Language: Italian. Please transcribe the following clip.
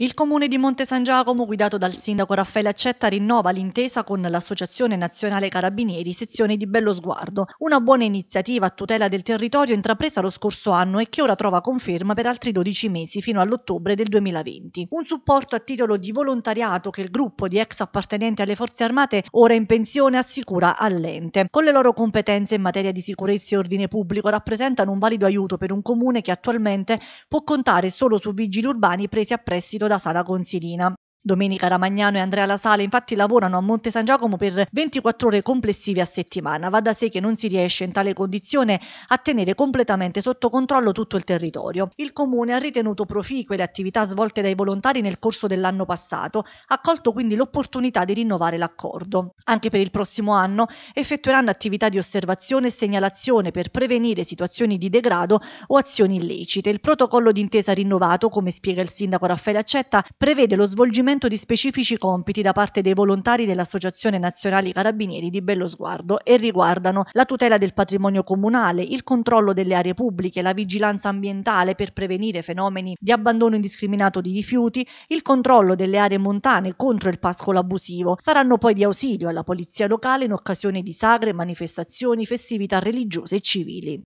Il comune di Monte San Giacomo, guidato dal sindaco Raffaele Accetta, rinnova l'intesa con l'Associazione Nazionale Carabinieri, sezione di Bello Sguardo, una buona iniziativa a tutela del territorio intrapresa lo scorso anno e che ora trova conferma per altri 12 mesi fino all'ottobre del 2020. Un supporto a titolo di volontariato che il gruppo di ex appartenenti alle Forze Armate, ora in pensione, assicura all'ente. Con le loro competenze in materia di sicurezza e ordine pubblico rappresentano un valido aiuto per un comune che attualmente può contare solo su vigili urbani presi a prestito da Sara Consilina. Domenica Ramagnano e Andrea La Sale infatti lavorano a Monte San Giacomo per 24 ore complessive a settimana. Va da sé che non si riesce in tale condizione a tenere completamente sotto controllo tutto il territorio. Il comune ha ritenuto proficue le attività svolte dai volontari nel corso dell'anno passato, ha colto quindi l'opportunità di rinnovare l'accordo. Anche per il prossimo anno effettueranno attività di osservazione e segnalazione per prevenire situazioni di degrado o azioni illecite. Il protocollo d'intesa rinnovato, come spiega il sindaco Raffaele Accetta, prevede lo svolgimento svolgimento di specifici compiti da parte dei volontari dell'Associazione Nazionale Carabinieri di Bello Sguardo e riguardano la tutela del patrimonio comunale, il controllo delle aree pubbliche, la vigilanza ambientale per prevenire fenomeni di abbandono indiscriminato di rifiuti, il controllo delle aree montane contro il pascolo abusivo. Saranno poi di ausilio alla polizia locale in occasione di sagre, manifestazioni, festività religiose e civili.